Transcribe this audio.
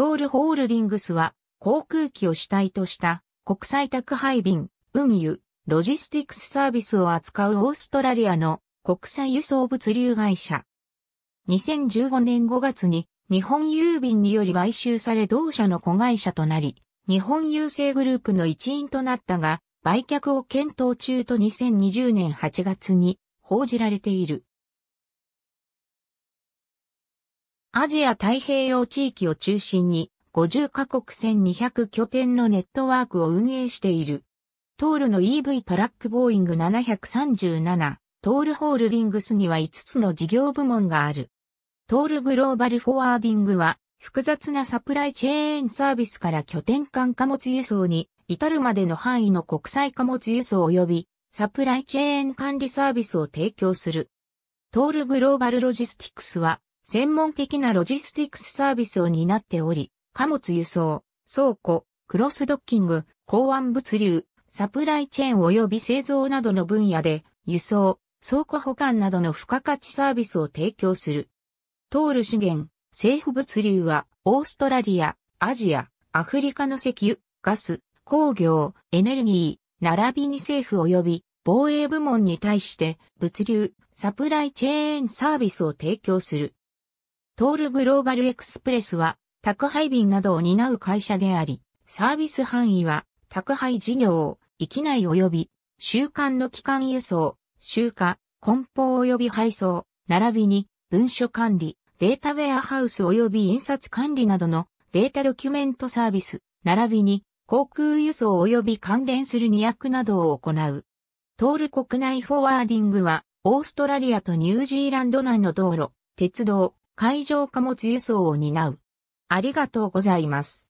トールホールディングスは航空機を主体とした国際宅配便、運輸、ロジスティクスサービスを扱うオーストラリアの国際輸送物流会社。2015年5月に日本郵便により買収され同社の子会社となり、日本郵政グループの一員となったが、売却を検討中と2020年8月に報じられている。アジア太平洋地域を中心に50カ国1200拠点のネットワークを運営している。トールの EV トラックボーイング737、トールホールディングスには5つの事業部門がある。トールグローバルフォワーディングは複雑なサプライチェーンサービスから拠点間貨物輸送に至るまでの範囲の国際貨物輸送及びサプライチェーン管理サービスを提供する。トールグローバルロジスティクスは専門的なロジスティクスサービスを担っており、貨物輸送、倉庫、クロスドッキング、港湾物流、サプライチェーン及び製造などの分野で、輸送、倉庫保管などの付加価値サービスを提供する。通る資源、政府物流は、オーストラリア、アジア、アフリカの石油、ガス、工業、エネルギー、並びに政府及び防衛部門に対して物流、サプライチェーンサービスを提供する。トールグローバルエクスプレスは宅配便などを担う会社であり、サービス範囲は宅配事業、域内及び、週間の期間輸送、集荷、梱包及び配送、並びに文書管理、データウェアハウス及び印刷管理などのデータドキュメントサービス、並びに航空輸送及び関連する2役などを行う。トール国内フォワーディングは、オーストラリアとニュージーランド内の道路、鉄道、海上貨物輸送を担う。ありがとうございます。